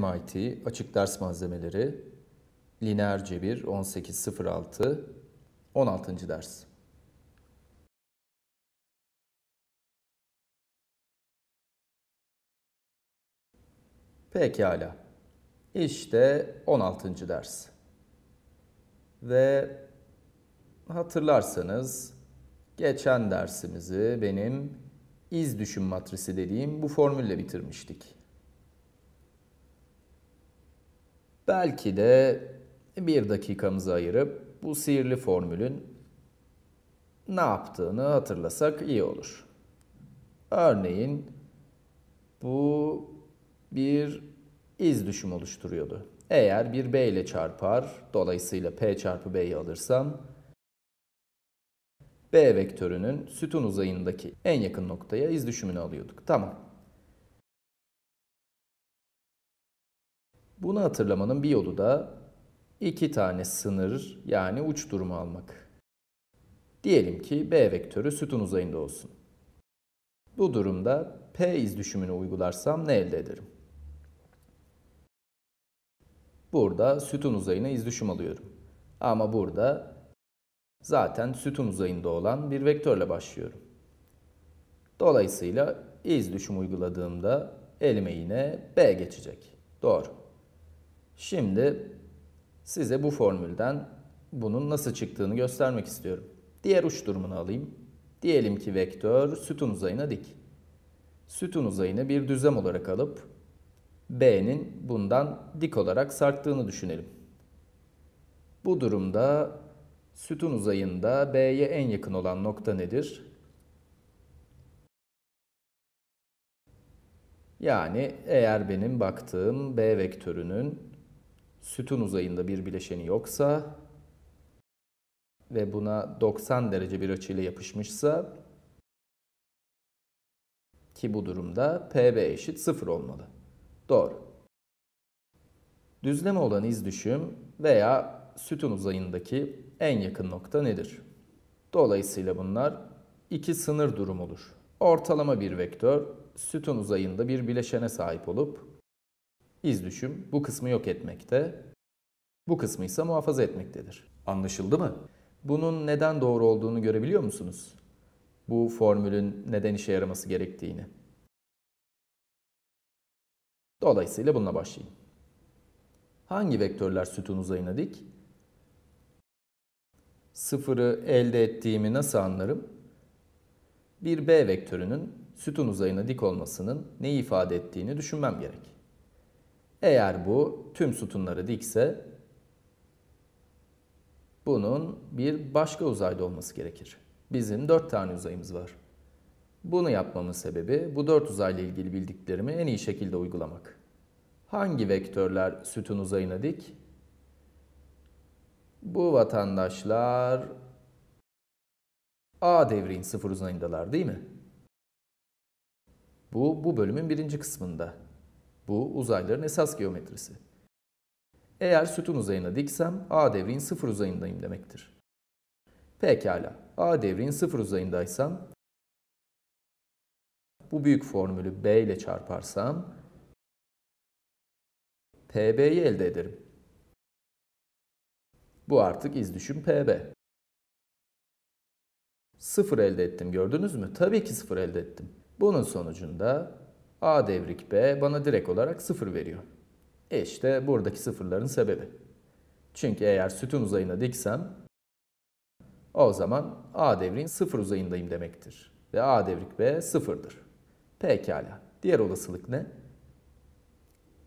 MIT, Açık Ders Malzemeleri, Lineer Cebir 1806, 16. ders. Pekala. İşte 16. ders. Ve hatırlarsanız geçen dersimizi benim iz düşün matrisi dediğim bu formülle bitirmiştik. Belki de bir dakikamızı ayırıp bu sihirli formülün ne yaptığını hatırlasak iyi olur. Örneğin bu bir iz düşüm oluşturuyordu. Eğer bir B ile çarpar, dolayısıyla P çarpı B'yi alırsam, B vektörünün sütun uzayındaki en yakın noktaya iz düşümünü alıyorduk. Tamam. Bunu hatırlamanın bir yolu da iki tane sınır yani uç durumu almak. Diyelim ki B vektörü sütun uzayında olsun. Bu durumda P iz düşümünü uygularsam ne elde ederim? Burada sütun uzayına iz düşüm alıyorum. Ama burada zaten sütun uzayında olan bir vektörle başlıyorum. Dolayısıyla iz düşüm uyguladığımda elime yine B geçecek. Doğru. Şimdi size bu formülden bunun nasıl çıktığını göstermek istiyorum. Diğer uç durumunu alayım. Diyelim ki vektör sütun uzayına dik. Sütun uzayını bir düzlem olarak alıp B'nin bundan dik olarak sarktığını düşünelim. Bu durumda sütun uzayında B'ye en yakın olan nokta nedir? Yani eğer benim baktığım B vektörünün sütun uzayında bir bileşeni yoksa ve buna 90 derece bir açıyla yapışmışsa ki bu durumda PB eşit 0 olmalı. Doğru. Düzleme olan iz düşüm veya sütun uzayındaki en yakın nokta nedir? Dolayısıyla bunlar iki sınır durumudur. Ortalama bir vektör sütun uzayında bir bileşene sahip olup İz düşüm bu kısmı yok etmekte, bu kısmı ise muhafaza etmektedir. Anlaşıldı mı? Bunun neden doğru olduğunu görebiliyor musunuz? Bu formülün neden işe yaraması gerektiğini. Dolayısıyla bununla başlayayım. Hangi vektörler sütun uzayına dik? Sıfırı elde ettiğimi nasıl anlarım? Bir B vektörünün sütun uzayına dik olmasının neyi ifade ettiğini düşünmem gerek. Eğer bu tüm sütunları dikse bunun bir başka uzayda olması gerekir. Bizim dört tane uzayımız var. Bunu yapmamın sebebi bu dört uzayla ilgili bildiklerimi en iyi şekilde uygulamak. Hangi vektörler sütun uzayına dik? Bu vatandaşlar A devrin sıfır uzayındalar değil mi? Bu, bu bölümün birinci kısmında. Bu uzayların esas geometrisi. Eğer sütun uzayına diksem A devrin sıfır uzayındayım demektir. Pekala, A devrin sıfır uzayındaysam bu büyük formülü B ile çarparsam PB'yi elde ederim. Bu artık iz düşüm PB. Sıfır elde ettim gördünüz mü? Tabii ki sıfır elde ettim. Bunun sonucunda A devrik B bana direkt olarak 0 veriyor. E işte buradaki sıfırların sebebi. Çünkü eğer sütun uzayına diksem o zaman A devrin sıfır uzayındayım demektir. Ve A devrik B sıfırdır. Pekala. Diğer olasılık ne?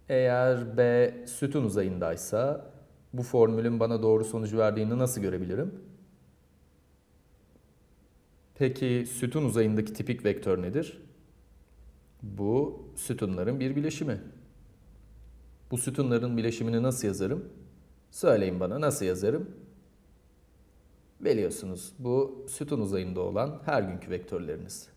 Eğer B sütun uzayındaysa bu formülün bana doğru sonucu verdiğini nasıl görebilirim? Peki sütun uzayındaki tipik vektör nedir? Bu sütunların bir bileşimi. Bu sütunların bileşimini nasıl yazarım? Söyleyin bana nasıl yazarım? Biliyorsunuz, bu sütun uzayında olan her günkü vektörleriniz.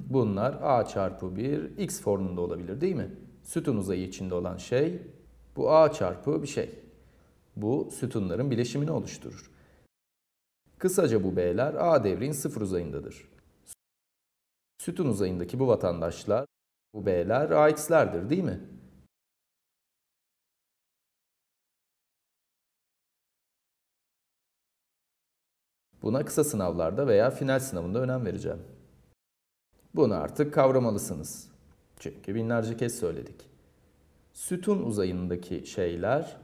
Bunlar a çarpı 1 x formunda olabilir değil mi? Sütun uzayı içinde olan şey bu a çarpı bir şey. Bu sütunların bileşimini oluşturur. Kısaca bu b'ler a devrin sıfır uzayındadır sütun uzayındaki bu vatandaşlar, bu b'ler, AX'lerdir değil mi? Buna kısa sınavlarda veya final sınavında önem vereceğim. Bunu artık kavramalısınız. Çünkü binlerce kez söyledik. Sütun uzayındaki şeyler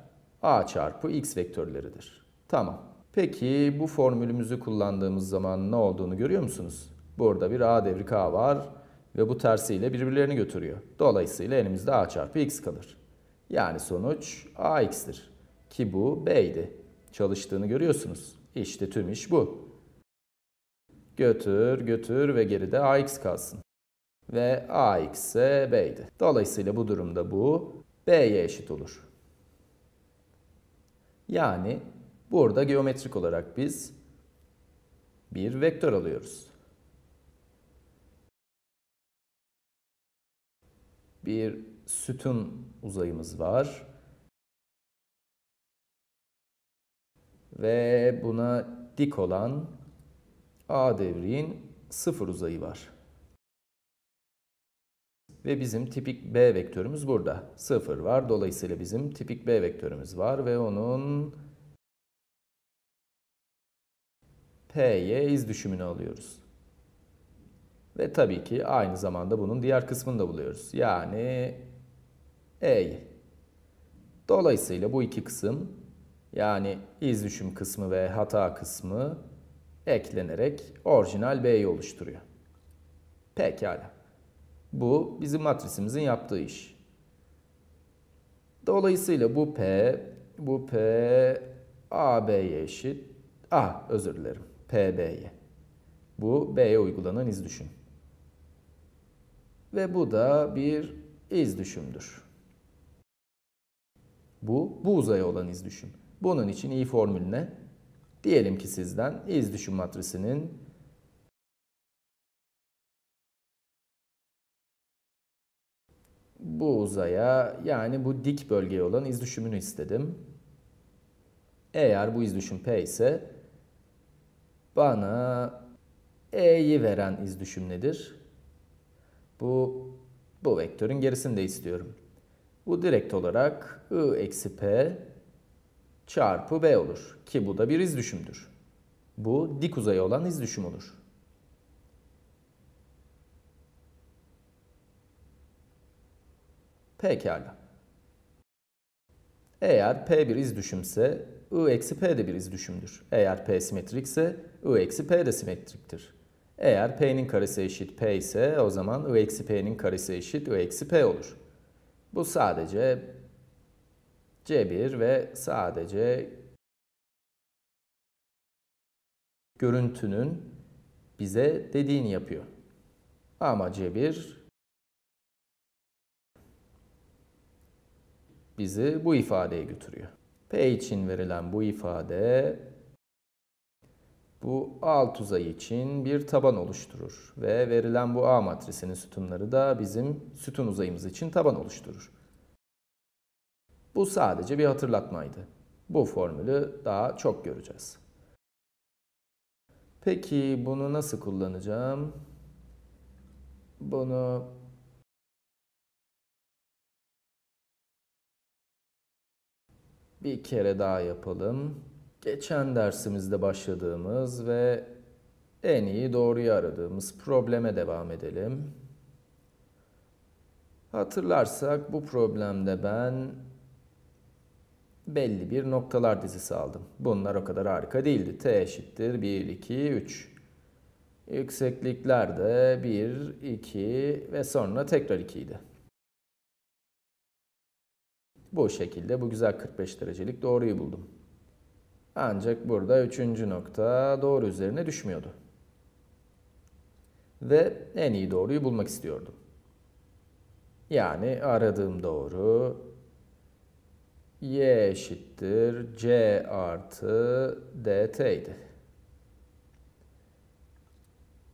a çarpı x vektörleridir. Tamam. Peki bu formülümüzü kullandığımız zaman ne olduğunu görüyor musunuz? Burada bir A devri K var ve bu tersiyle birbirlerini götürüyor. Dolayısıyla elimizde A çarpı X kalır. Yani sonuç AX'tir. Ki bu B'ydi. Çalıştığını görüyorsunuz. İşte tüm iş bu. Götür, götür ve geride AX kalsın. Ve AX ise B'ydi. Dolayısıyla bu durumda bu B'ye eşit olur. Yani burada geometrik olarak biz bir vektör alıyoruz. bir sütun uzayımız var. Ve buna dik olan A devriğin sıfır uzayı var. Ve bizim tipik B vektörümüz burada. Sıfır var. Dolayısıyla bizim tipik B vektörümüz var ve onun P'ye iz düşümünü alıyoruz. Ve tabii ki aynı zamanda bunun diğer kısmını da buluyoruz. Yani E'yi. Dolayısıyla bu iki kısım yani iz düşüm kısmı ve hata kısmı eklenerek orijinal B'yi oluşturuyor. Pekala. Bu bizim matrisimizin yaptığı iş. Dolayısıyla bu P, bu P AB'ye eşit. A ah, özür dilerim. PB'ye. Bu B'ye uygulanan iz düşüm. Ve bu da bir iz düşümdür. Bu, bu uzaya olan iz düşüm. Bunun için iyi formül ne? Diyelim ki sizden iz düşüm matrisinin bu uzaya yani bu dik bölgeye olan iz düşümünü istedim. Eğer bu iz düşüm P ise bana E'yi veren iz düşüm nedir? Bu, bu vektörün gerisini de istiyorum. Bu direkt olarak I eksi P çarpı B olur. Ki bu da bir iz düşümdür. Bu dik uzayı olan iz düşüm olur. Pekala. Eğer P bir iz düşümse I eksi P de bir iz düşümdür. Eğer P simetrikse I eksi P de simetriktir. Eğer p'nin karesi eşit p ise o zaman u eksi p'nin karesi eşit u eksi p olur. Bu sadece C1 ve sadece görüntünün bize dediğini yapıyor. Ama C1 bizi bu ifadeye götürüyor. P için verilen bu ifade bu alt uzay için bir taban oluşturur ve verilen bu A matrisinin sütunları da bizim sütun uzayımız için taban oluşturur. Bu sadece bir hatırlatmaydı. Bu formülü daha çok göreceğiz. Peki bunu nasıl kullanacağım? Bunu bir kere daha yapalım geçen dersimizde başladığımız ve en iyi doğruyu aradığımız probleme devam edelim. Hatırlarsak bu problemde ben belli bir noktalar dizisi aldım. Bunlar o kadar harika değildi. T eşittir 1, 2, 3. Yüksekliklerde 1, 2 ve sonra tekrar 2 idi. Bu şekilde bu güzel 45 derecelik doğruyu buldum. Ancak burada üçüncü nokta doğru üzerine düşmüyordu. Ve en iyi doğruyu bulmak istiyordum. Yani aradığım doğru y eşittir c artı dt idi.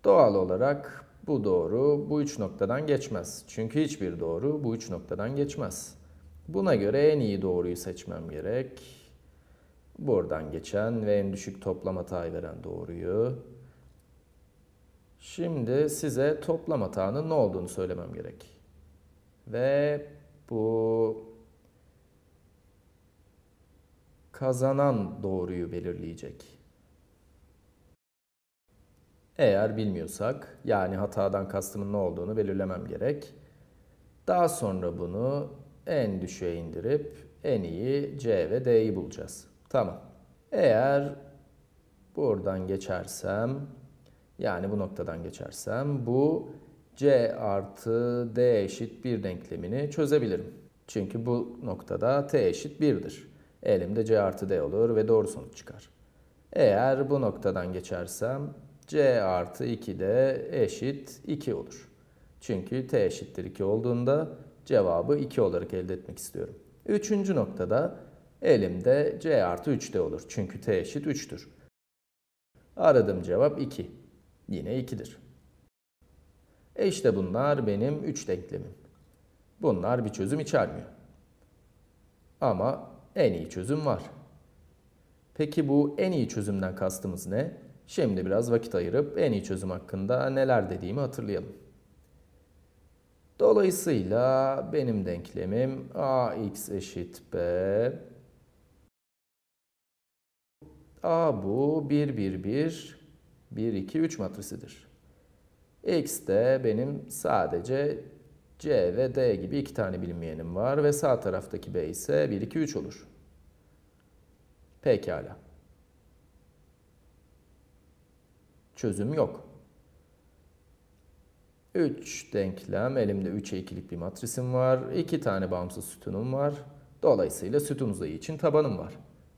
Doğal olarak bu doğru bu üç noktadan geçmez. Çünkü hiçbir doğru bu üç noktadan geçmez. Buna göre en iyi doğruyu seçmem gerek. Buradan geçen ve en düşük toplam hatayı veren doğruyu. Şimdi size toplam hatanın ne olduğunu söylemem gerek. Ve bu kazanan doğruyu belirleyecek. Eğer bilmiyorsak, yani hatadan kastımın ne olduğunu belirlemem gerek. Daha sonra bunu en düşüğe indirip en iyi C ve D'yi bulacağız. Tamam. Eğer buradan geçersem yani bu noktadan geçersem bu c artı d eşit 1 denklemini çözebilirim. Çünkü bu noktada t eşit 1'dir. Elimde c artı d olur ve doğru sonuç çıkar. Eğer bu noktadan geçersem c artı 2 de eşit 2 olur. Çünkü t eşittir 2 olduğunda cevabı 2 olarak elde etmek istiyorum. Üçüncü noktada Elimde C artı 3 de olur. Çünkü T eşit 3'tür. Aradım cevap 2. Yine 2'dir. E işte bunlar benim 3 denklemim. Bunlar bir çözüm içermiyor. Ama en iyi çözüm var. Peki bu en iyi çözümden kastımız ne? Şimdi biraz vakit ayırıp en iyi çözüm hakkında neler dediğimi hatırlayalım. Dolayısıyla benim denklemim ax eşit b A bu 1, 1, 1, 1, 2, 3 matrisidir. X de benim sadece C ve D gibi iki tane bilinmeyenim var ve sağ taraftaki B ise 1, 2, 3 olur. Pekala. Çözüm yok. 3 denklem, elimde 3'e 2'lik bir matrisim var. 2 tane bağımsız sütunum var. Dolayısıyla sütun uzayı için tabanım var.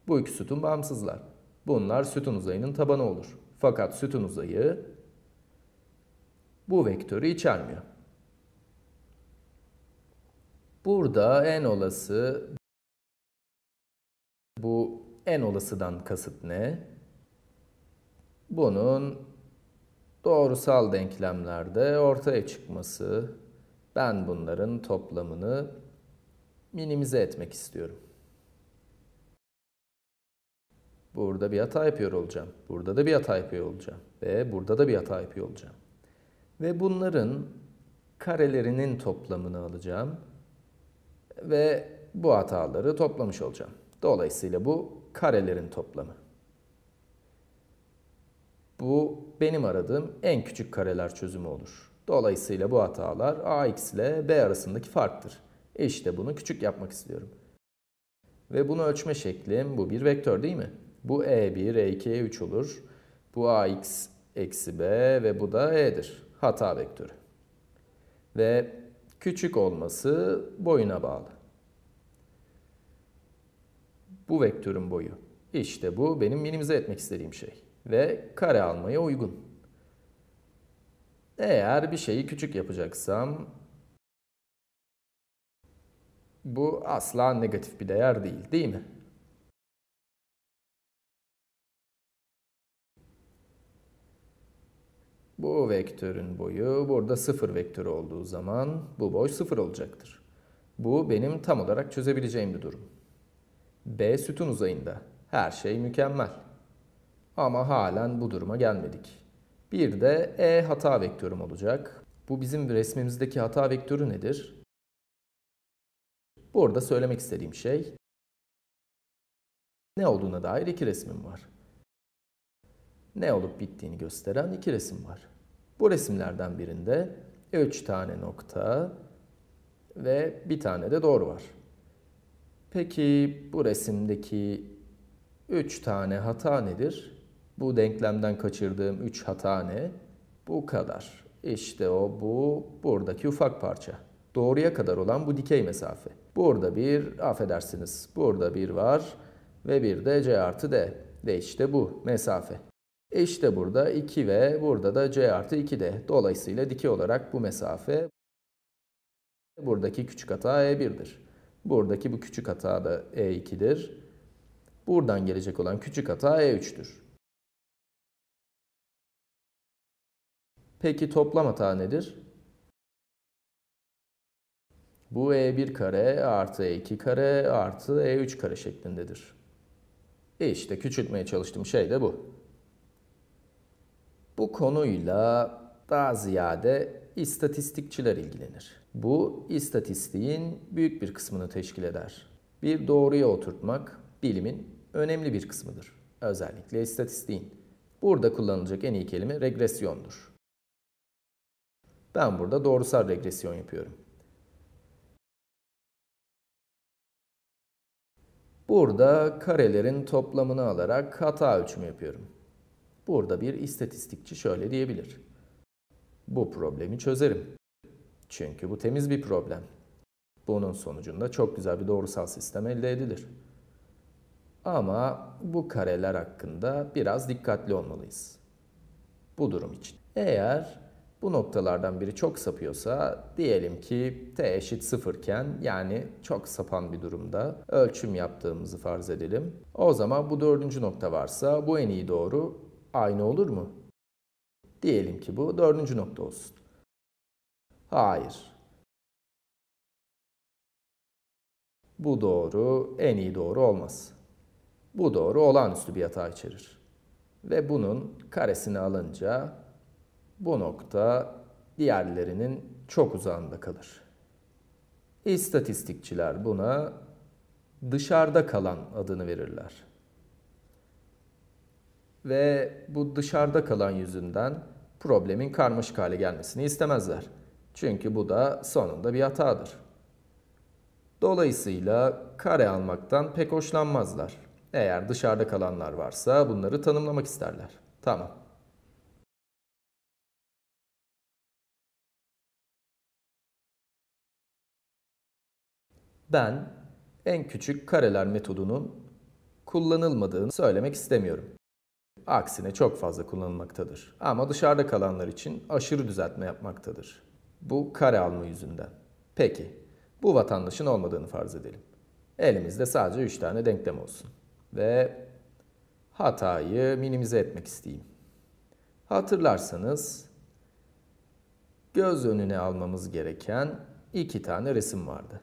Bu iki sütun bağımsızlar. Bunlar sütun uzayının tabanı olur. Fakat sütun uzayı bu vektörü içermiyor. Burada en olası bu en olasıdan kasıt ne? Bunun doğrusal denklemlerde ortaya çıkması. Ben bunların toplamını minimize etmek istiyorum. Burada bir hata yapıyor olacağım. Burada da bir hata yapıyor olacağım. Ve burada da bir hata yapıyor olacağım. Ve bunların karelerinin toplamını alacağım. Ve bu hataları toplamış olacağım. Dolayısıyla bu karelerin toplamı. Bu benim aradığım en küçük kareler çözümü olur. Dolayısıyla bu hatalar ax ile b arasındaki farktır. İşte bunu küçük yapmak istiyorum. Ve bunu ölçme şeklim bu bir vektör değil mi? Bu E1, E2, E3 olur. Bu AX eksi B ve bu da E'dir. Hata vektörü. Ve küçük olması boyuna bağlı. Bu vektörün boyu. İşte bu benim minimize etmek istediğim şey. Ve kare almaya uygun. Eğer bir şeyi küçük yapacaksam bu asla negatif bir değer değil değil mi? Bu vektörün boyu burada sıfır vektörü olduğu zaman bu boy sıfır olacaktır. Bu benim tam olarak çözebileceğim bir durum. B sütun uzayında. Her şey mükemmel. Ama halen bu duruma gelmedik. Bir de E hata vektörüm olacak. Bu bizim resmimizdeki hata vektörü nedir? Burada söylemek istediğim şey ne olduğuna dair iki resmim var. Ne olup bittiğini gösteren iki resim var. Bu resimlerden birinde 3 tane nokta ve bir tane de doğru var. Peki bu resimdeki 3 tane hata nedir? Bu denklemden kaçırdığım 3 hata ne? Bu kadar. İşte o bu buradaki ufak parça. Doğruya kadar olan bu dikey mesafe. Burada bir affedersiniz burada bir var ve bir de c artı d. Ve işte bu mesafe. E işte burada 2 ve burada da c artı 2 de. Dolayısıyla dikey olarak bu mesafe buradaki küçük hata e1'dir. Buradaki bu küçük hata da e2'dir. Buradan gelecek olan küçük hata e3'tür. Peki toplam hata nedir? Bu E1 kare artı E2 kare artı E3 kare şeklindedir. E işte küçültmeye çalıştığım şey de bu. Bu konuyla daha ziyade istatistikçiler ilgilenir. Bu istatistiğin büyük bir kısmını teşkil eder. Bir doğruya oturtmak bilimin önemli bir kısmıdır. Özellikle istatistiğin. Burada kullanılacak en iyi kelime regresyondur. Ben burada doğrusal regresyon yapıyorum. Burada karelerin toplamını alarak hata ölçümü yapıyorum. Burada bir istatistikçi şöyle diyebilir. Bu problemi çözerim. Çünkü bu temiz bir problem. Bunun sonucunda çok güzel bir doğrusal sistem elde edilir. Ama bu kareler hakkında biraz dikkatli olmalıyız. Bu durum için. Eğer bu noktalardan biri çok sapıyorsa diyelim ki t eşit sıfırken yani çok sapan bir durumda ölçüm yaptığımızı farz edelim. O zaman bu dördüncü nokta varsa bu en iyi doğru aynı olur mu? Diyelim ki bu dördüncü nokta olsun. Hayır. Bu doğru, en iyi doğru olmaz. Bu doğru olağanüstü bir hata içerir. Ve bunun karesini alınca bu nokta diğerlerinin çok uzağında kalır. İstatistikçiler buna dışarıda kalan adını verirler ve bu dışarıda kalan yüzünden problemin karmaşık hale gelmesini istemezler. Çünkü bu da sonunda bir hatadır. Dolayısıyla kare almaktan pek hoşlanmazlar. Eğer dışarıda kalanlar varsa bunları tanımlamak isterler. Tamam. Ben en küçük kareler metodunun kullanılmadığını söylemek istemiyorum. Aksine çok fazla kullanılmaktadır. Ama dışarıda kalanlar için aşırı düzeltme yapmaktadır. Bu kare alma yüzünden. Peki, bu vatandaşın olmadığını farz edelim. Elimizde sadece 3 tane denklem olsun. Ve hatayı minimize etmek isteyeyim. Hatırlarsanız göz önüne almamız gereken iki tane resim vardı.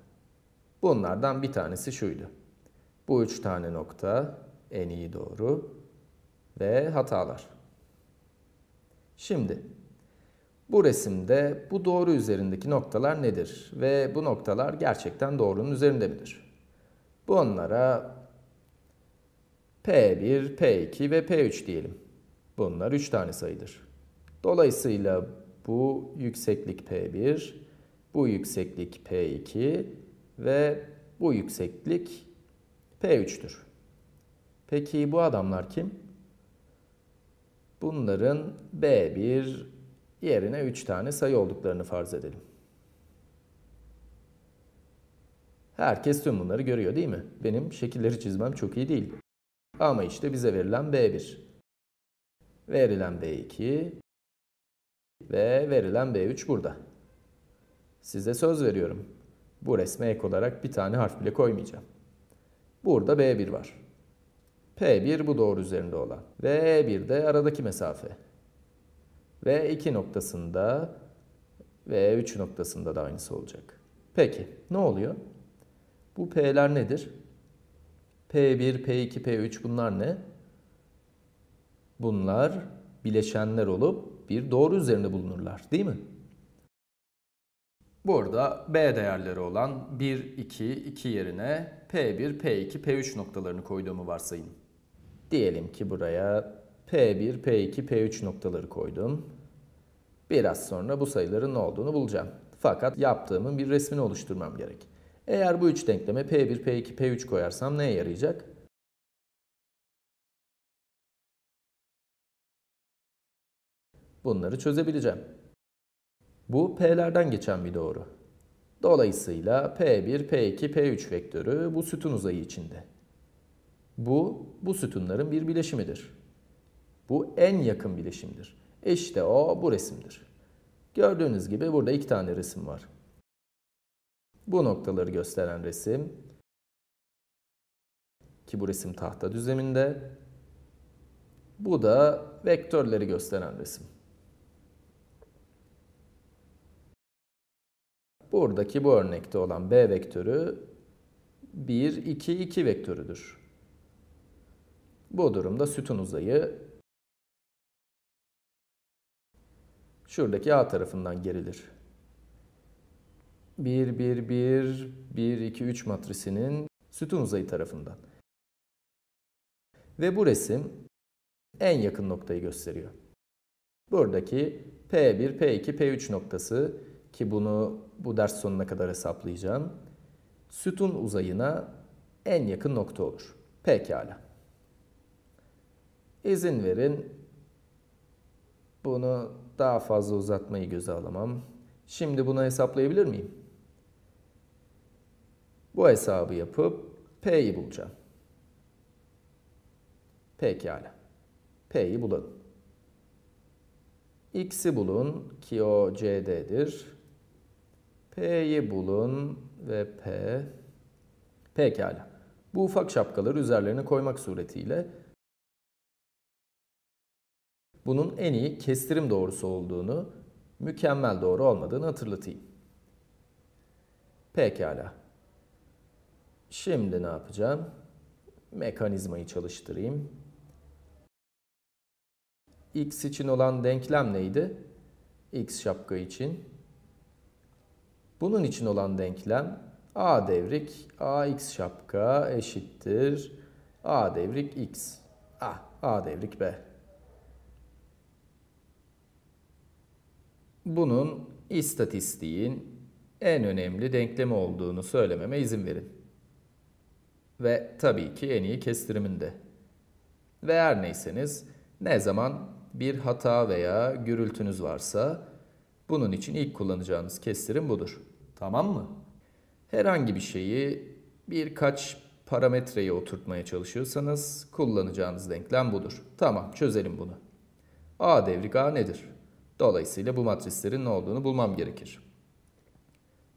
Bunlardan bir tanesi şuydu. Bu üç tane nokta en iyi doğru ve hatalar. Şimdi bu resimde bu doğru üzerindeki noktalar nedir ve bu noktalar gerçekten doğrunun üzerinde midir? Bu onlara P1, P2 ve P3 diyelim. Bunlar 3 tane sayıdır. Dolayısıyla bu yükseklik P1, bu yükseklik P2 ve bu yükseklik P3'tür. Peki bu adamlar kim? Bunların B1 yerine 3 tane sayı olduklarını farz edelim. Herkes tüm bunları görüyor değil mi? Benim şekilleri çizmem çok iyi değil. Ama işte bize verilen B1. Verilen B2 ve verilen B3 burada. Size söz veriyorum. Bu resme ek olarak bir tane harf bile koymayacağım. Burada B1 var. P1 bu doğru üzerinde olan. V1 de aradaki mesafe. V2 noktasında V3 noktasında da aynısı olacak. Peki ne oluyor? Bu P'ler nedir? P1, P2, P3 bunlar ne? Bunlar bileşenler olup bir doğru üzerinde bulunurlar değil mi? Burada B değerleri olan 1, 2, 2 yerine P1, P2, P3 noktalarını koyduğumu varsayın. Diyelim ki buraya P1, P2, P3 noktaları koydum. Biraz sonra bu sayıların ne olduğunu bulacağım. Fakat yaptığımın bir resmini oluşturmam gerek. Eğer bu üç denkleme P1, P2, P3 koyarsam neye yarayacak? Bunları çözebileceğim. Bu P'lerden geçen bir doğru. Dolayısıyla P1, P2, P3 vektörü bu sütun uzayı içinde. Bu, bu sütunların bir bileşimidir. Bu en yakın bileşimdir. E işte o bu resimdir. Gördüğünüz gibi burada iki tane resim var. Bu noktaları gösteren resim ki bu resim tahta düzeminde. Bu da vektörleri gösteren resim. Buradaki bu örnekte olan B vektörü 1, 2, 2 vektörüdür. Bu durumda sütun uzayı şuradaki A tarafından gerilir. 1, 1, 1, 1, 2, 3 matrisinin sütun uzayı tarafından. Ve bu resim en yakın noktayı gösteriyor. Buradaki P1, P2, P3 noktası ki bunu bu ders sonuna kadar hesaplayacağım. Sütun uzayına en yakın nokta olur. Pekala. İzin verin. Bunu daha fazla uzatmayı göze alamam. Şimdi bunu hesaplayabilir miyim? Bu hesabı yapıp P'yi bulacağım. Pekala. P'yi bulun. X'i bulun ki o CD'dir. P'yi bulun ve P. Pekala. Bu ufak şapkaları üzerlerine koymak suretiyle bunun en iyi kestirim doğrusu olduğunu, mükemmel doğru olmadığını hatırlatayım. Pekala. Şimdi ne yapacağım? Mekanizmayı çalıştırayım. X için olan denklem neydi? X şapka için. Bunun için olan denklem A devrik AX şapka eşittir A devrik X. A, ah, A devrik B. bunun istatistiğin en önemli denklemi olduğunu söylememe izin verin. Ve tabii ki en iyi kestiriminde. Ve her neyseniz ne zaman bir hata veya gürültünüz varsa bunun için ilk kullanacağınız kestirim budur. Tamam mı? Herhangi bir şeyi birkaç parametreye oturtmaya çalışıyorsanız kullanacağınız denklem budur. Tamam çözelim bunu. A devrik A nedir? Dolayısıyla bu matrislerin ne olduğunu bulmam gerekir.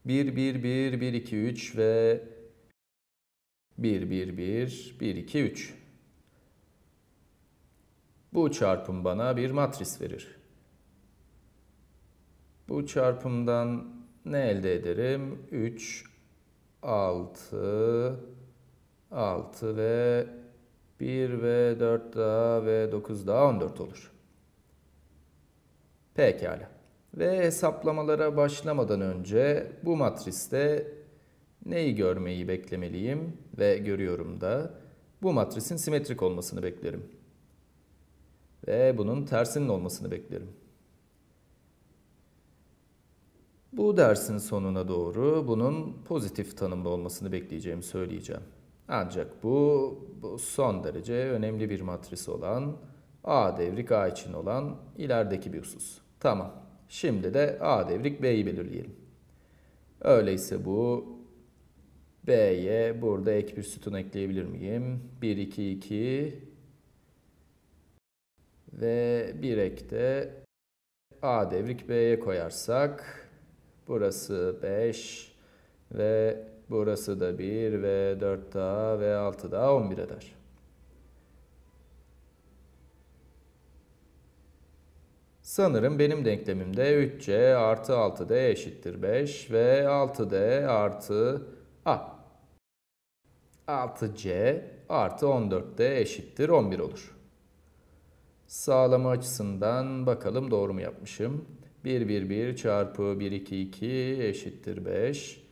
1, 1, 1, 1, 2, 3 ve 1, 1, 1, 1, 2, 3. Bu çarpım bana bir matris verir. Bu çarpımdan ne elde ederim? 3, 6, 6 ve 1 ve 4 daha ve 9 daha 14 olur. Pekala. Ve hesaplamalara başlamadan önce bu matriste neyi görmeyi beklemeliyim ve görüyorum da bu matrisin simetrik olmasını beklerim. Ve bunun tersinin olmasını beklerim. Bu dersin sonuna doğru bunun pozitif tanımlı olmasını bekleyeceğimi söyleyeceğim. Ancak bu, bu son derece önemli bir matris olan A devrik A için olan ilerideki bir husus. Tamam. Şimdi de A devrik B'yi belirleyelim. Öyleyse bu B'ye burada ek bir sütun ekleyebilir miyim? 1, 2, 2 ve bir ek de A devrik B'ye koyarsak burası 5 ve burası da 1 ve 4 daha ve 6 daha 11 eder. Sanırım benim denklemimde 3C artı 6D eşittir 5 ve 6D artı A. 6C artı 14D eşittir 11 olur. Sağlama açısından bakalım doğru mu yapmışım. 1, 1, 1 çarpı 1, 2, 2 eşittir 5.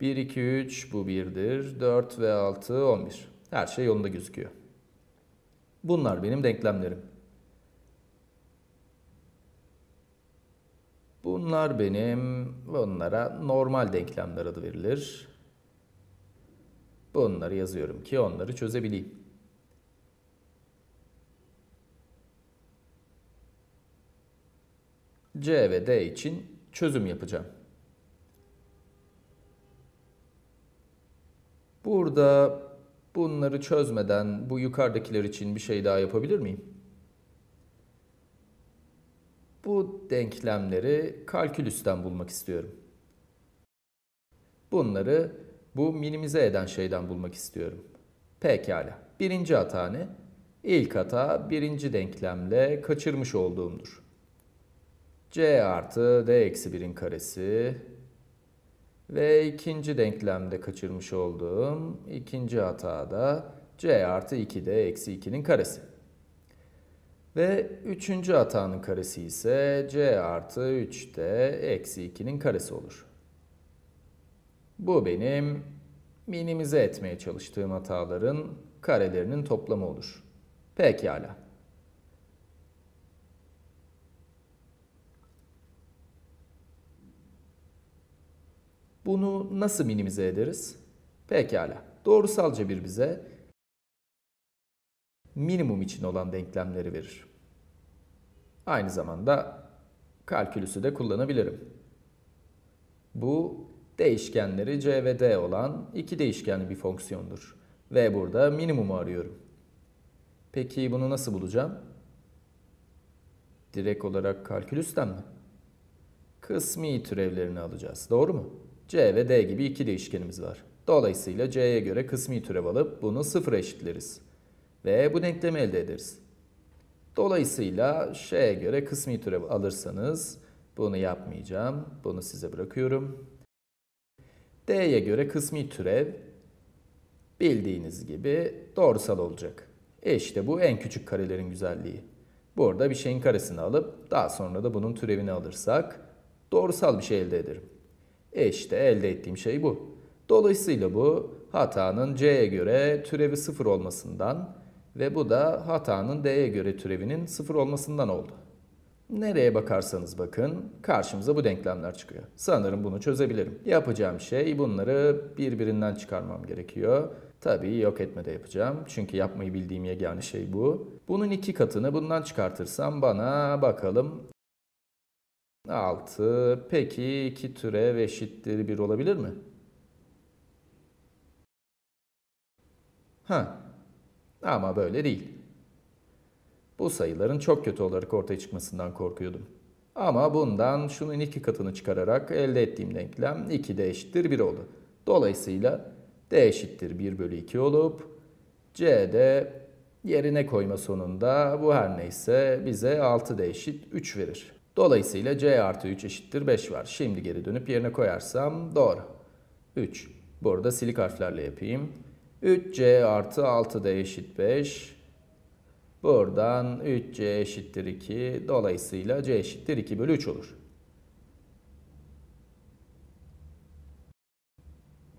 1, 2, 3 bu 1'dir. 4 ve 6, 11. Her şey yolunda gözüküyor. Bunlar benim denklemlerim. Bunlar benim, bunlara normal denklemler adı verilir. Bunları yazıyorum ki onları çözebileyim. C ve D için çözüm yapacağım. Burada bunları çözmeden bu yukarıdakiler için bir şey daha yapabilir miyim? Bu denklemleri kalkülüsten bulmak istiyorum. Bunları bu minimize eden şeyden bulmak istiyorum. Pekala. Birinci hata ne? İlk hata birinci denklemle kaçırmış olduğumdur. c artı d eksi 1'in karesi ve ikinci denklemde kaçırmış olduğum ikinci hata da c artı 2d eksi 2'nin karesi. Ve üçüncü hata'nın karesi ise c artı 3 d eksi 2'nin karesi olur. Bu benim minimize etmeye çalıştığım hataların karelerinin toplamı olur. Pekala. Bunu nasıl minimize ederiz? Pekala. Doğrusalca bir bize minimum için olan denklemleri verir. Aynı zamanda kalkülüsü de kullanabilirim. Bu değişkenleri c ve d olan iki değişkenli bir fonksiyondur. Ve burada minimumu arıyorum. Peki bunu nasıl bulacağım? Direkt olarak kalkülüsten mi? Kısmi türevlerini alacağız. Doğru mu? c ve d gibi iki değişkenimiz var. Dolayısıyla c'ye göre kısmi türev alıp bunu sıfır eşitleriz ve bu denklemi elde ederiz. Dolayısıyla şeye göre kısmi türev alırsanız bunu yapmayacağım. Bunu size bırakıyorum. D'ye göre kısmi türev bildiğiniz gibi doğrusal olacak. E işte bu en küçük karelerin güzelliği. Burada bir şeyin karesini alıp daha sonra da bunun türevini alırsak doğrusal bir şey elde ederim. E işte elde ettiğim şey bu. Dolayısıyla bu hatanın C'ye göre türevi sıfır olmasından ve bu da hatanın D'ye göre türevinin sıfır olmasından oldu. Nereye bakarsanız bakın karşımıza bu denklemler çıkıyor. Sanırım bunu çözebilirim. Yapacağım şey bunları birbirinden çıkarmam gerekiyor. Tabii yok etme de yapacağım. Çünkü yapmayı bildiğim yegane şey bu. Bunun iki katını bundan çıkartırsam bana bakalım 6. Peki iki türev eşittir 1 olabilir mi? Ha, ama böyle değil. Bu sayıların çok kötü olarak ortaya çıkmasından korkuyordum. Ama bundan şunun iki katını çıkararak elde ettiğim denklem 2D eşittir 1 oldu. Dolayısıyla D eşittir 1 bölü 2 olup C'de yerine koyma sonunda bu her neyse bize 6D eşit 3 verir. Dolayısıyla C artı 3 eşittir 5 var. Şimdi geri dönüp yerine koyarsam doğru. 3. Bu arada silik harflerle yapayım. 3c artı 6 da eşit 5. Buradan 3c eşittir 2. Dolayısıyla c eşittir 2 bölü 3 olur.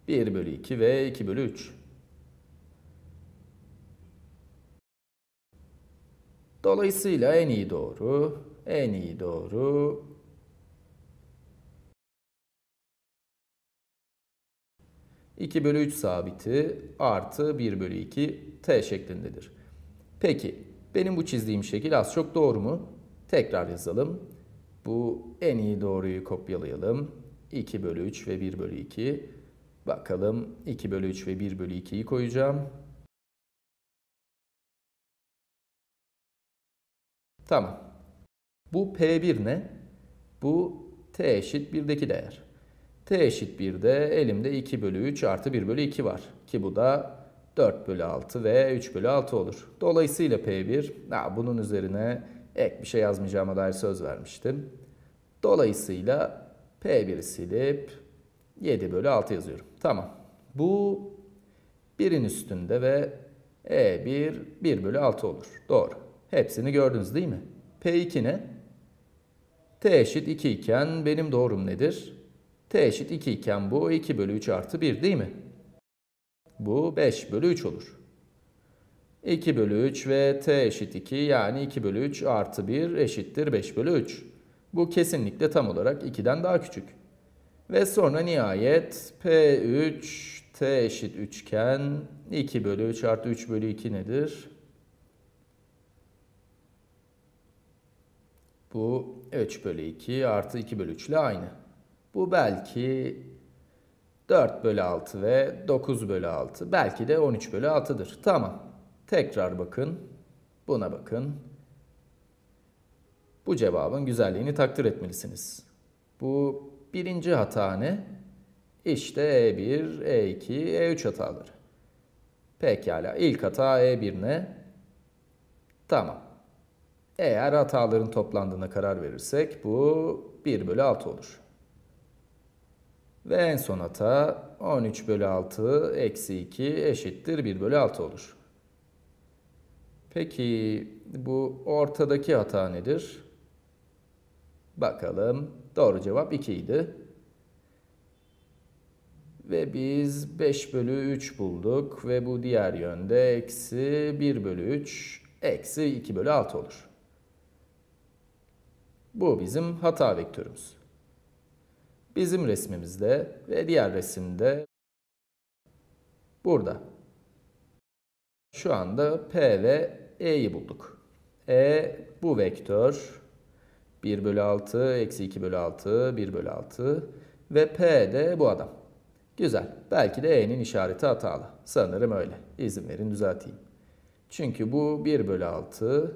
1 bölü 2 ve 2 bölü 3. Dolayısıyla en iyi doğru, en iyi doğru 2 bölü 3 sabiti artı 1 bölü 2 t şeklindedir. Peki benim bu çizdiğim şekil az çok doğru mu? Tekrar yazalım. Bu en iyi doğruyu kopyalayalım. 2 bölü 3 ve 1 bölü 2. Bakalım 2 bölü 3 ve 1 bölü 2'yi koyacağım. Tamam. Bu P1 ne? Bu T eşit 1'deki değer t eşit 1'de elimde 2 bölü 3 artı 1 bölü 2 var. Ki bu da 4 bölü 6 ve 3 bölü 6 olur. Dolayısıyla P1, ha, bunun üzerine ek bir şey yazmayacağıma dair söz vermiştim. Dolayısıyla P1'i silip 7 bölü 6 yazıyorum. Tamam. Bu 1'in üstünde ve E1 1 bölü 6 olur. Doğru. Hepsini gördünüz değil mi? P2 ne? T eşit 2 iken benim doğrum nedir? t eşit 2 iken bu 2 bölü 3 artı 1 değil mi? Bu 5 bölü 3 olur. 2 bölü 3 ve t eşit 2 yani 2 bölü 3 artı 1 eşittir 5 bölü 3. Bu kesinlikle tam olarak 2'den daha küçük. Ve sonra nihayet P3 T eşit 3 iken 2 bölü 3 artı 3 bölü 2 nedir? Bu 3 bölü 2 artı 2 bölü 3 ile aynı. Bu belki 4 bölü 6 ve 9 bölü 6. Belki de 13 bölü 6'dır. Tamam. Tekrar bakın. Buna bakın. Bu cevabın güzelliğini takdir etmelisiniz. Bu birinci hata ne? İşte E1, E2, E3 hataları. Pekala. İlk hata E1 ne? Tamam. Eğer hataların toplandığına karar verirsek bu 1 bölü 6 olur. Ve en son hata 13 bölü 6 eksi 2 eşittir 1 bölü 6 olur. Peki bu ortadaki hata nedir? Bakalım doğru cevap 2 idi. Ve biz 5 bölü 3 bulduk ve bu diğer yönde eksi 1 bölü 3 eksi 2 bölü 6 olur. Bu bizim hata vektörümüz. Bizim resmimizde ve diğer resimde burada. Şu anda P ve E'yi bulduk. E bu vektör 1 bölü 6, eksi 2 bölü 6, 1 bölü 6 ve P de bu adam. Güzel. Belki de E'nin işareti hatalı. Sanırım öyle. İzin verin düzelteyim. Çünkü bu 1 bölü 6,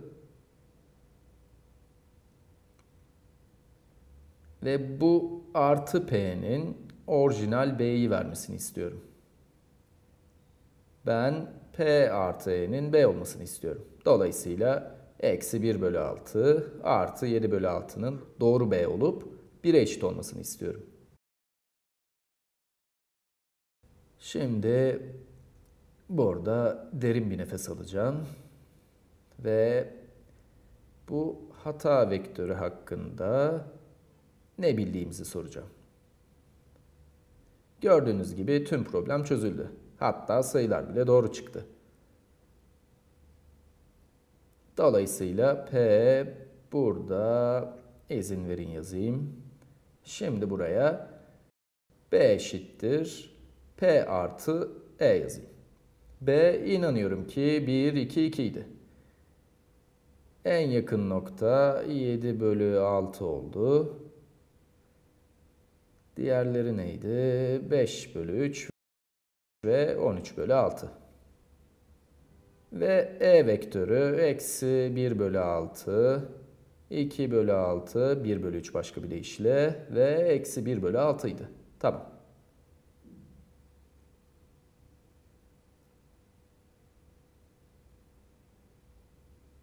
Ve bu artı P'nin orijinal B'yi vermesini istiyorum. Ben P artı E'nin B olmasını istiyorum. Dolayısıyla eksi 1 bölü 6 artı 7 bölü 6'nın doğru B olup 1'e eşit olmasını istiyorum. Şimdi burada derin bir nefes alacağım. Ve bu hata vektörü hakkında ne bildiğimizi soracağım. Gördüğünüz gibi tüm problem çözüldü. Hatta sayılar bile doğru çıktı. Dolayısıyla P burada izin verin yazayım. Şimdi buraya B eşittir P artı E yazayım. B inanıyorum ki 1, 2, 2 idi. En yakın nokta 7 bölü 6 oldu. Diğerleri neydi? 5 bölü 3 ve 13 bölü 6. Ve E vektörü eksi 1 bölü 6, 2 bölü 6, 1 bölü 3 başka bir deyişle ve eksi 1 bölü 6 idi. Tamam.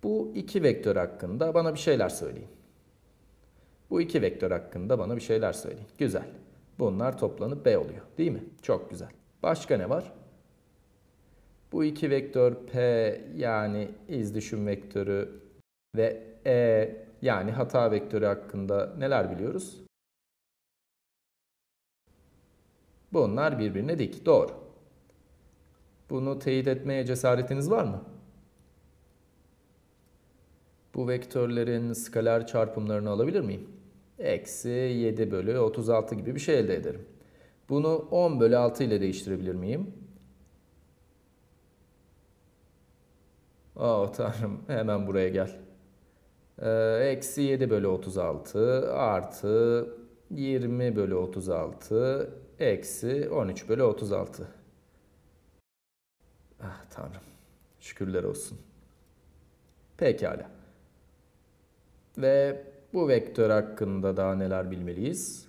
Bu iki vektör hakkında bana bir şeyler söyleyin. Bu iki vektör hakkında bana bir şeyler söyleyin. Güzel. Bunlar toplanıp B oluyor. Değil mi? Çok güzel. Başka ne var? Bu iki vektör P yani iz düşüm vektörü ve E yani hata vektörü hakkında neler biliyoruz? Bunlar birbirine dik. Doğru. Bunu teyit etmeye cesaretiniz var mı? Bu vektörlerin skaler çarpımlarını alabilir miyim? eksi 7 bölü 36 gibi bir şey elde ederim. Bunu 10 bölü 6 ile değiştirebilir miyim? Oh tanrım hemen buraya gel. Ee, eksi 7 bölü 36 artı 20 bölü 36 eksi 13 bölü 36. Ah tanrım şükürler olsun. Pekala. Ve bu vektör hakkında daha neler bilmeliyiz?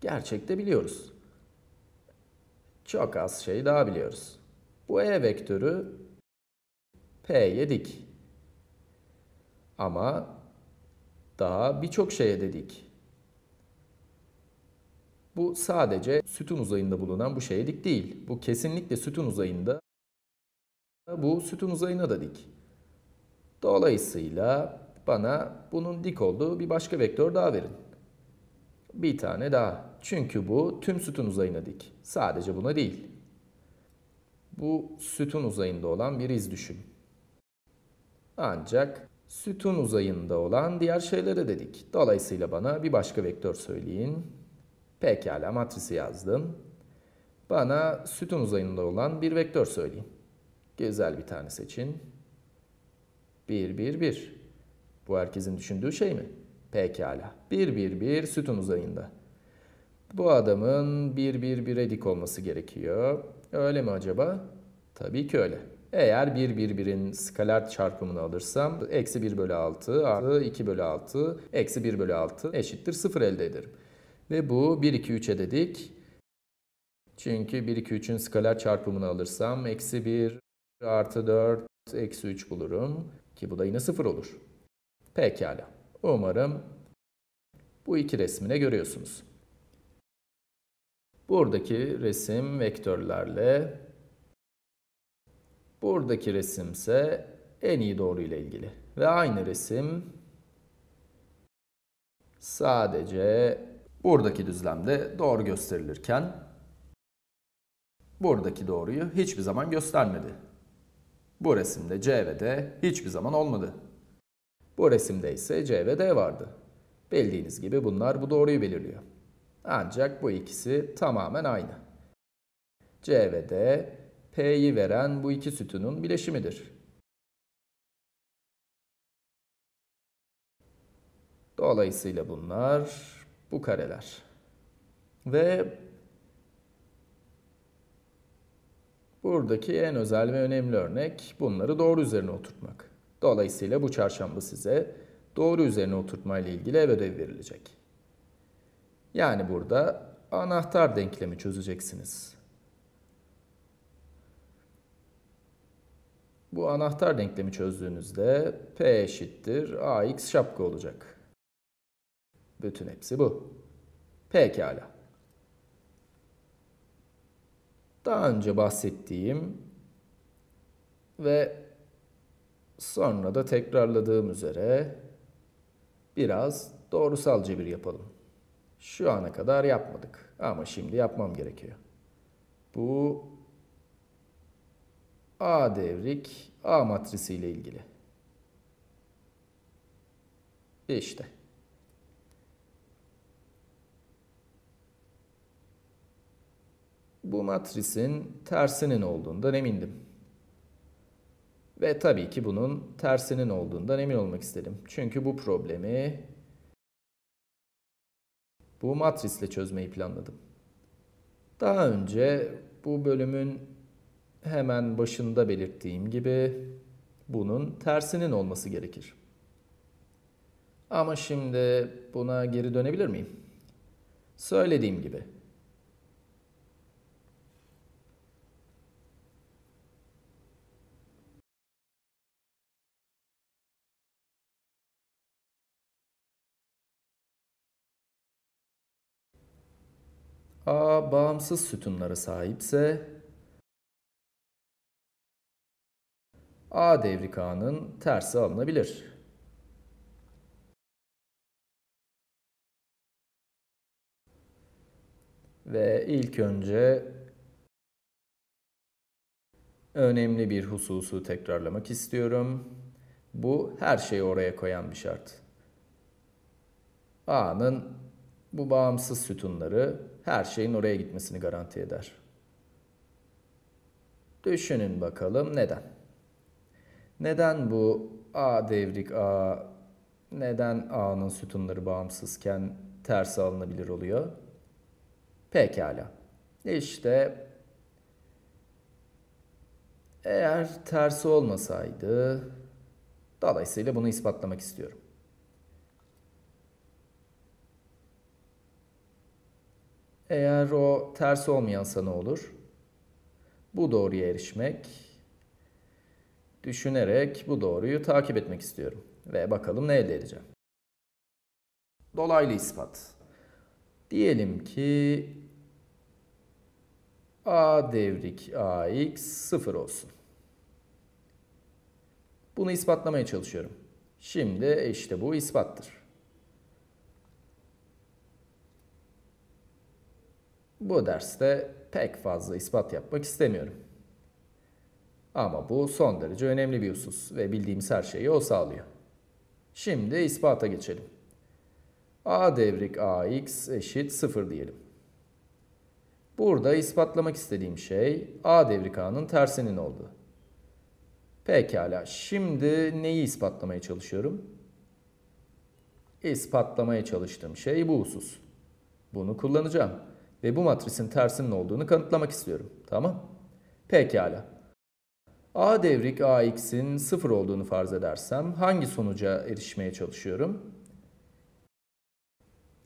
Gerçekte biliyoruz. Çok az şey daha biliyoruz. Bu E vektörü P'ye dik. Ama daha birçok şeye dedik. Bu sadece sütun uzayında bulunan bu şeye dik değil. Bu kesinlikle sütun uzayında. Bu sütun uzayına da dik. Dolayısıyla bana bunun dik olduğu bir başka vektör daha verin. Bir tane daha. Çünkü bu tüm sütun uzayına dik. Sadece buna değil. Bu sütun uzayında olan bir iz düşün. Ancak sütun uzayında olan diğer şeylere dedik. Dolayısıyla bana bir başka vektör söyleyin. Pekala matrisi yazdım. Bana sütun uzayında olan bir vektör söyleyin. Güzel bir tane seçin. 1, 1, 1. Bu herkesin düşündüğü şey mi? Pekala. 1-1-1 sütun uzayında. Bu adamın 1-1-1'e dik olması gerekiyor. Öyle mi acaba? Tabii ki öyle. Eğer 1-1-1'in skalar çarpımını alırsam eksi 1 bölü 6 artı 2 bölü 6 eksi 1 bölü 6 eşittir 0 elde ederim. Ve bu 1-2-3'e dedik. Çünkü 1-2-3'ün skalar çarpımını alırsam eksi 1 artı 4 eksi 3 bulurum. Ki bu da yine 0 olur. Pekala. Umarım bu iki resmine görüyorsunuz. Buradaki resim vektörlerle, buradaki resimse en iyi doğru ile ilgili. Ve aynı resim sadece buradaki düzlemde doğru gösterilirken buradaki doğruyu hiçbir zaman göstermedi. Bu resimde C ve D hiçbir zaman olmadı. Bu resimde ise C ve D vardı. Bildiğiniz gibi bunlar bu doğruyu belirliyor. Ancak bu ikisi tamamen aynı. C ve D, P'yi veren bu iki sütunun bileşimidir. Dolayısıyla bunlar bu kareler. Ve buradaki en özel ve önemli örnek bunları doğru üzerine oturtmak. Dolayısıyla bu çarşamba size doğru üzerine oturtma ile ilgili ev ödev verilecek. Yani burada anahtar denklemi çözeceksiniz. Bu anahtar denklemi çözdüğünüzde P eşittir AX şapka olacak. Bütün hepsi bu. Pekala. Daha önce bahsettiğim ve Sonra da tekrarladığım üzere biraz doğrusal cebir yapalım. Şu ana kadar yapmadık ama şimdi yapmam gerekiyor. Bu A devrik A matrisi ile ilgili. İşte. Bu matrisin tersinin olduğundan emindim. Ve tabii ki bunun tersinin olduğundan emin olmak istedim. Çünkü bu problemi bu matrisle çözmeyi planladım. Daha önce bu bölümün hemen başında belirttiğim gibi bunun tersinin olması gerekir. Ama şimdi buna geri dönebilir miyim? Söylediğim gibi A bağımsız sütunlara sahipse A devri K'nın tersi alınabilir. Ve ilk önce önemli bir hususu tekrarlamak istiyorum. Bu her şeyi oraya koyan bir şart. A'nın bu bağımsız sütunları her şeyin oraya gitmesini garanti eder. Düşünün bakalım neden? Neden bu A devrik A, neden A'nın sütunları bağımsızken ters alınabilir oluyor? Pekala. İşte eğer tersi olmasaydı, dolayısıyla bunu ispatlamak istiyorum. Eğer o ters olmayansa ne olur? Bu doğruya erişmek. Düşünerek bu doğruyu takip etmek istiyorum. Ve bakalım ne elde edeceğim. Dolaylı ispat. Diyelim ki A devrik AX 0 olsun. Bunu ispatlamaya çalışıyorum. Şimdi işte bu ispattır. Bu derste pek fazla ispat yapmak istemiyorum. Ama bu son derece önemli bir husus ve bildiğimiz her şeyi o sağlıyor. Şimdi ispata geçelim. A devrik AX eşit 0 diyelim. Burada ispatlamak istediğim şey A devrik A'nın tersinin olduğu. Pekala şimdi neyi ispatlamaya çalışıyorum? İspatlamaya çalıştığım şey bu husus. Bunu kullanacağım ve bu matrisin tersinin olduğunu kanıtlamak istiyorum. Tamam. Pekala. A devrik AX'in 0 olduğunu farz edersem hangi sonuca erişmeye çalışıyorum?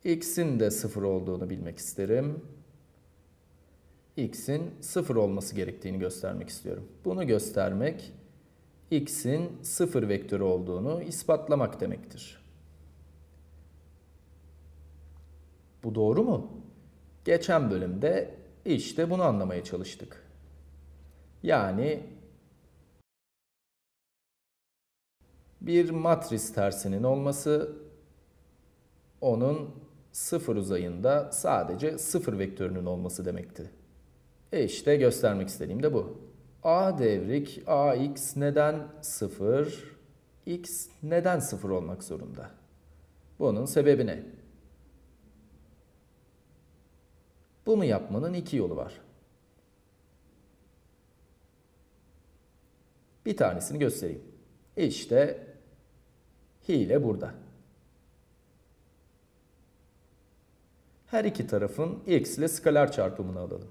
X'in de 0 olduğunu bilmek isterim. X'in 0 olması gerektiğini göstermek istiyorum. Bunu göstermek X'in 0 vektörü olduğunu ispatlamak demektir. Bu doğru mu? Geçen bölümde işte bunu anlamaya çalıştık. Yani bir matris tersinin olması onun sıfır uzayında sadece sıfır vektörünün olması demekti. E işte göstermek istediğim de bu. A devrik AX neden sıfır? X neden sıfır olmak zorunda? Bunun sebebi ne? Bunu yapmanın iki yolu var. Bir tanesini göstereyim. İşte hile burada. Her iki tarafın x ile skalar çarpımını alalım.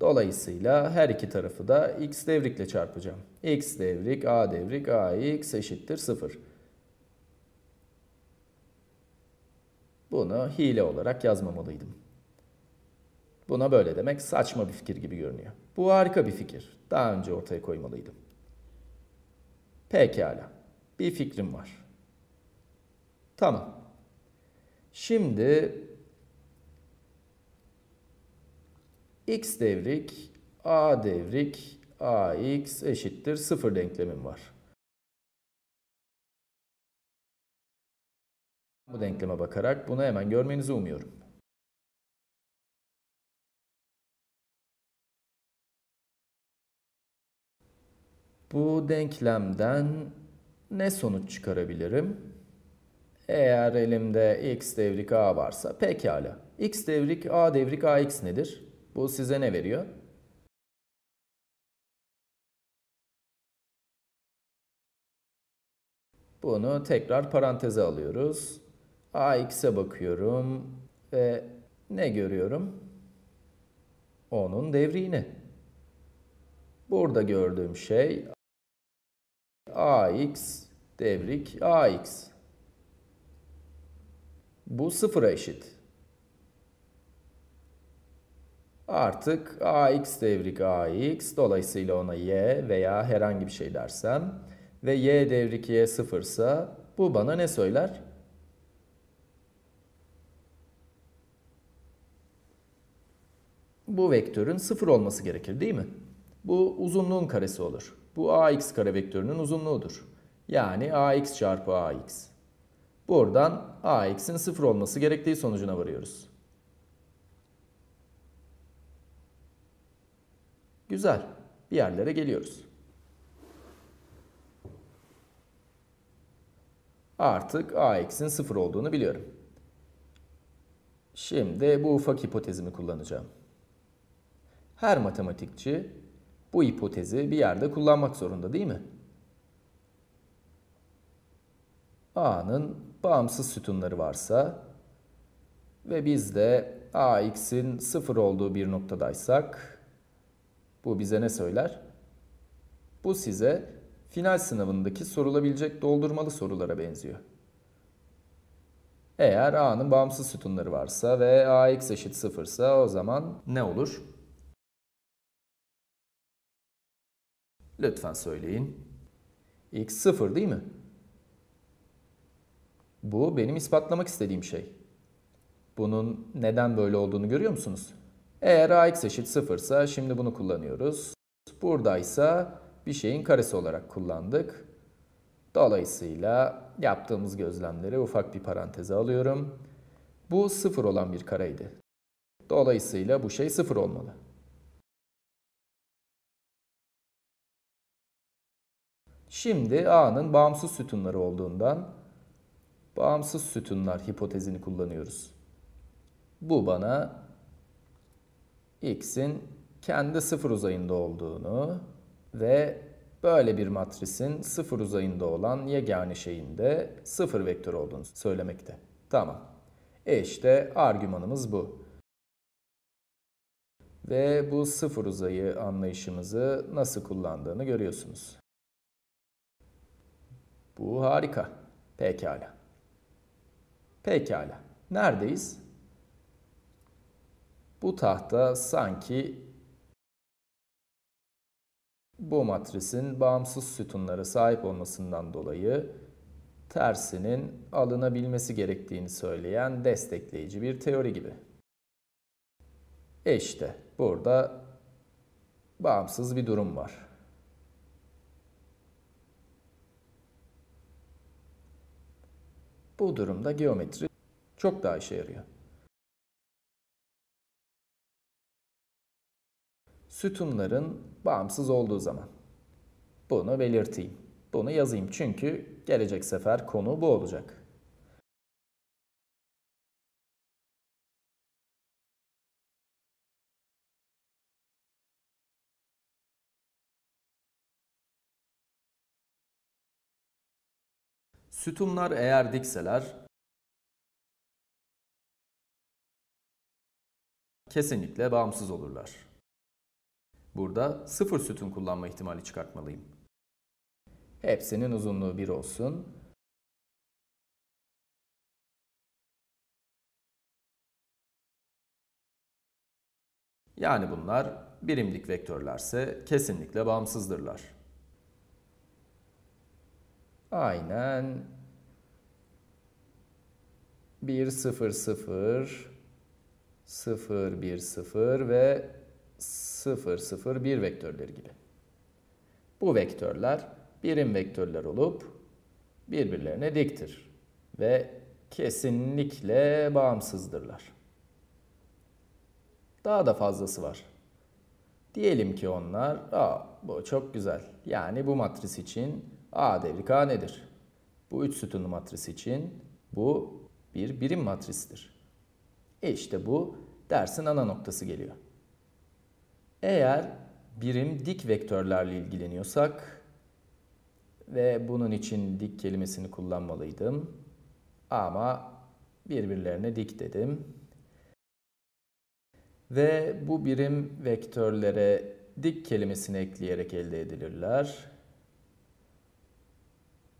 Dolayısıyla her iki tarafı da x devrikle çarpacağım. x devrik, a devrik, ax eşittir 0. Bunu hile olarak yazmamalıydım. Buna böyle demek saçma bir fikir gibi görünüyor. Bu harika bir fikir. Daha önce ortaya koymalıydım. Pekala. Bir fikrim var. Tamam. Şimdi x devrik, a devrik, ax eşittir sıfır denklemim var. Bu denkleme bakarak bunu hemen görmenizi umuyorum. Bu denklemden ne sonuç çıkarabilirim? Eğer elimde x devrik a varsa pekala. x devrik a devrik ax nedir? Bu size ne veriyor? Bunu tekrar paranteze alıyoruz. AX'e bakıyorum ve ne görüyorum? Onun devriğini. Burada gördüğüm şey AX devrik AX. Bu sıfıra eşit. Artık AX devrik AX dolayısıyla ona Y veya herhangi bir şey dersem ve Y devrik Y sıfırsa bu bana ne söyler? Bu vektörün sıfır olması gerekir değil mi? Bu uzunluğun karesi olur. Bu ax kare vektörünün uzunluğudur. Yani ax çarpı ax. Buradan ax'in sıfır olması gerektiği sonucuna varıyoruz. Güzel. Bir yerlere geliyoruz. Artık ax'in sıfır olduğunu biliyorum. Şimdi bu ufak hipotezimi kullanacağım. Her matematikçi bu hipotezi bir yerde kullanmak zorunda değil mi? A'nın bağımsız sütunları varsa ve biz de AX'in sıfır olduğu bir noktadaysak bu bize ne söyler? Bu size final sınavındaki sorulabilecek doldurmalı sorulara benziyor. Eğer A'nın bağımsız sütunları varsa ve AX eşit sıfırsa, o zaman ne olur? Lütfen söyleyin. X sıfır değil mi? Bu benim ispatlamak istediğim şey. Bunun neden böyle olduğunu görüyor musunuz? Eğer ax eşit sıfırsa şimdi bunu kullanıyoruz. Buradaysa bir şeyin karesi olarak kullandık. Dolayısıyla yaptığımız gözlemleri ufak bir paranteze alıyorum. Bu sıfır olan bir kareydi. Dolayısıyla bu şey sıfır olmalı. Şimdi A'nın bağımsız sütunları olduğundan bağımsız sütunlar hipotezini kullanıyoruz. Bu bana X'in kendi sıfır uzayında olduğunu ve böyle bir matrisin sıfır uzayında olan yegane şeyin sıfır vektör olduğunu söylemekte. Tamam. E işte argümanımız bu. Ve bu sıfır uzayı anlayışımızı nasıl kullandığını görüyorsunuz. Bu harika. Pekala. Pekala. Neredeyiz? Bu tahta sanki bu matrisin bağımsız sütunlara sahip olmasından dolayı tersinin alınabilmesi gerektiğini söyleyen destekleyici bir teori gibi. E işte burada bağımsız bir durum var. Bu durumda geometri çok daha işe yarıyor. Sütunların bağımsız olduğu zaman. Bunu belirteyim. Bunu yazayım çünkü gelecek sefer konu bu olacak. Sütunlar eğer dikseler kesinlikle bağımsız olurlar. Burada sıfır sütun kullanma ihtimali çıkartmalıyım. Hepsinin uzunluğu 1 olsun. Yani bunlar birimlik vektörlerse kesinlikle bağımsızdırlar. Aynen 1 0 0 0 1 0 ve 0 0 1 vektörleri gibi. Bu vektörler birim vektörler olup birbirlerine diktir ve kesinlikle bağımsızdırlar. Daha da fazlası var. Diyelim ki onlar, aa bu çok güzel. Yani bu matris için A devri K nedir? Bu üç sütunlu matris için bu bir birim matrisidir. E işte bu dersin ana noktası geliyor. Eğer birim dik vektörlerle ilgileniyorsak ve bunun için dik kelimesini kullanmalıydım. Ama birbirlerine dik dedim. Ve bu birim vektörlere dik kelimesini ekleyerek elde edilirler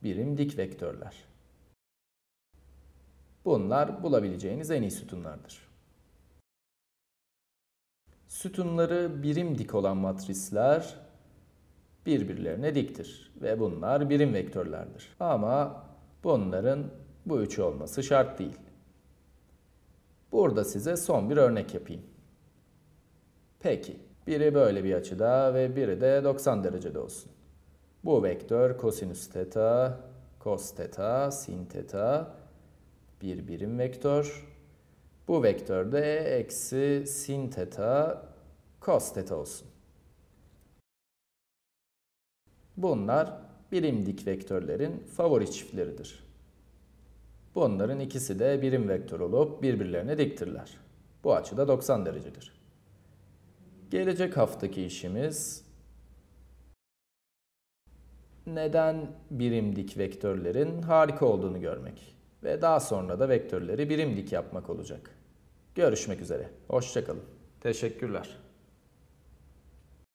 birim dik vektörler. Bunlar bulabileceğiniz en iyi sütunlardır. Sütunları birim dik olan matrisler birbirlerine diktir ve bunlar birim vektörlerdir. Ama bunların bu üçü olması şart değil. Burada size son bir örnek yapayım. Peki, biri böyle bir açıda ve biri de 90 derecede olsun. Bu vektör kosinüs teta, cos teta, sin teta bir birim vektör. Bu vektör de eksi sin teta, cos teta olsun. Bunlar birim dik vektörlerin favori çiftleridir. Bunların ikisi de birim vektör olup birbirlerine diktirler. Bu açıda 90 derecedir. Gelecek haftaki işimiz neden birim dik vektörlerin harika olduğunu görmek ve daha sonra da vektörleri birim dik yapmak olacak. Görüşmek üzere. Hoşçakalın. Teşekkürler.